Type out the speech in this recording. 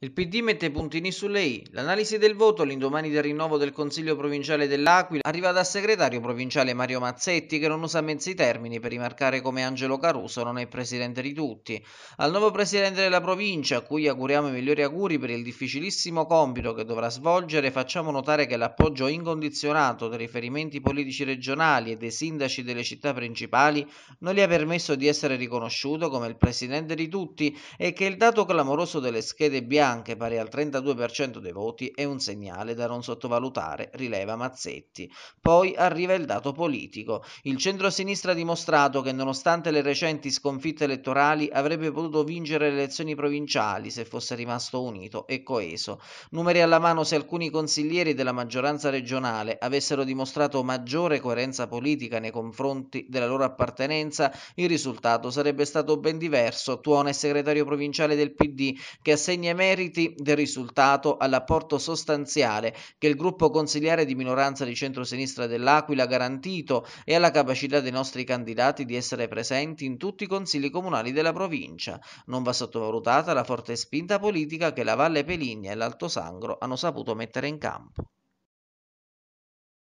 Il PD mette puntini sulle i. L'analisi del voto all'indomani del rinnovo del Consiglio provinciale dell'Aquila arriva dal segretario provinciale Mario Mazzetti che non usa mezzi termini per rimarcare come Angelo Caruso non è il presidente di tutti. Al nuovo presidente della provincia, a cui auguriamo i migliori auguri per il difficilissimo compito che dovrà svolgere, facciamo notare che l'appoggio incondizionato dei riferimenti politici regionali e dei sindaci delle città principali non gli ha permesso di essere riconosciuto come il presidente di tutti e che il dato clamoroso delle schede bianche bianche, pari al 32% dei voti, è un segnale da non sottovalutare, rileva Mazzetti. Poi arriva il dato politico. Il centro-sinistra ha dimostrato che nonostante le recenti sconfitte elettorali avrebbe potuto vincere le elezioni provinciali se fosse rimasto unito e coeso. Numeri alla mano se alcuni consiglieri della maggioranza regionale avessero dimostrato maggiore coerenza politica nei confronti della loro appartenenza, il risultato sarebbe stato ben diverso, tuona è segretario provinciale del PD che assegna emersi meriti del risultato all'apporto sostanziale che il gruppo consigliare di minoranza di centro-sinistra dell'Aquila ha garantito e alla capacità dei nostri candidati di essere presenti in tutti i consigli comunali della provincia. Non va sottovalutata la forte spinta politica che la Valle Peligna e l'Alto Sangro hanno saputo mettere in campo.